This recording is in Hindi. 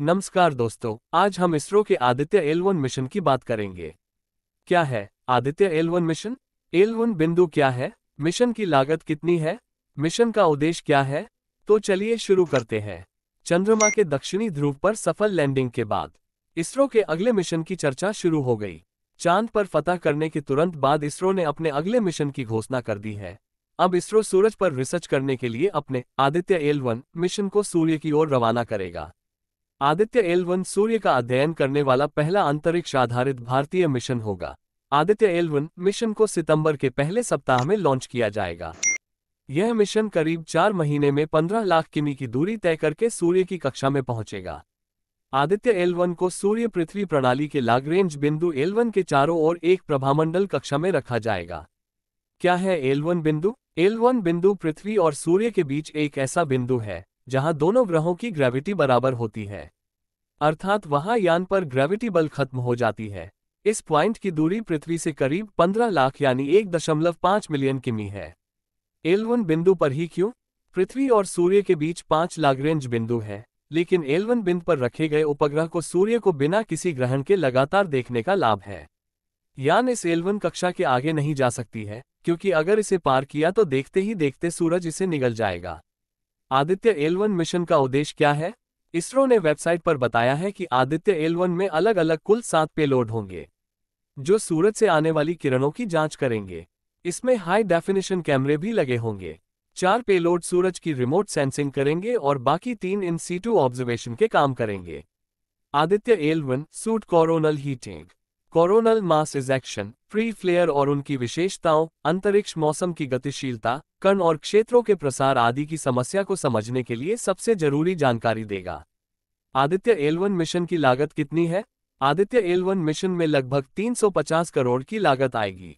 नमस्कार दोस्तों आज हम इसरो के आदित्य एल1 मिशन की बात करेंगे क्या है आदित्य एल1 मिशन एल1 बिंदु क्या है मिशन की लागत कितनी है मिशन का उद्देश्य क्या है तो चलिए शुरू करते हैं चंद्रमा के दक्षिणी ध्रुव पर सफल लैंडिंग के बाद इसरो के अगले मिशन की चर्चा शुरू हो गई चांद पर फतह करने के तुरंत बाद इसरो ने अपने अगले मिशन की घोषणा कर दी है अब इसरो सूरज पर रिसर्च करने के लिए अपने आदित्य एल वन मिशन को सूर्य की ओर रवाना करेगा आदित्य एल वन सूर्य का अध्ययन करने वाला पहला अंतरिक्ष आधारित भारतीय मिशन होगा आदित्य एल वन मिशन को सितंबर के पहले सप्ताह में लॉन्च किया जाएगा यह मिशन करीब चार महीने में पंद्रह लाख किमी की दूरी तय करके सूर्य की कक्षा में पहुंचेगा आदित्य एल वन को सूर्य पृथ्वी प्रणाली के लागरेंज बिंदु एल वन के चारों ओर एक प्रभामंडल कक्षा में रखा जाएगा क्या है एल वन बिंदु एल वन बिंदु पृथ्वी और सूर्य के बीच एक ऐसा बिंदु है जहां दोनों ग्रहों की ग्रेविटी बराबर होती है अर्थात वहां यान पर ग्रेविटी बल खत्म हो जाती है इस पॉइंट की दूरी पृथ्वी से करीब 15 लाख यानी 1.5 मिलियन किमी है एलवन बिंदु पर ही क्यों पृथ्वी और सूर्य के बीच पांच रेंज बिंदु है लेकिन एलवन बिंद पर रखे गए उपग्रह को सूर्य को बिना किसी ग्रहण के लगातार देखने का लाभ है यान इस एलवन कक्षा के आगे नहीं जा सकती है क्योंकि अगर इसे पार किया तो देखते ही देखते सूरज इसे निगल जाएगा आदित्य एल मिशन का उद्देश्य क्या है इसरो ने वेबसाइट पर बताया है कि आदित्य एल में अलग अलग कुल सात पेलोड होंगे जो सूरज से आने वाली किरणों की जांच करेंगे इसमें हाई डेफिनेशन कैमरे भी लगे होंगे चार पेलोड सूरज की रिमोट सेंसिंग करेंगे और बाकी तीन इन सीटू ऑब्जर्वेशन के काम करेंगे Aditya L one SUIT coronal heating coronal mass ejection free flare और उनकी विशेषताओं अंतरिक्ष मौसम की गतिशीलता उपकरण और क्षेत्रों के प्रसार आदि की समस्या को समझने के लिए सबसे जरूरी जानकारी देगा आदित्य एलवन मिशन की लागत कितनी है आदित्य एलवन मिशन में लगभग 350 करोड़ की लागत आएगी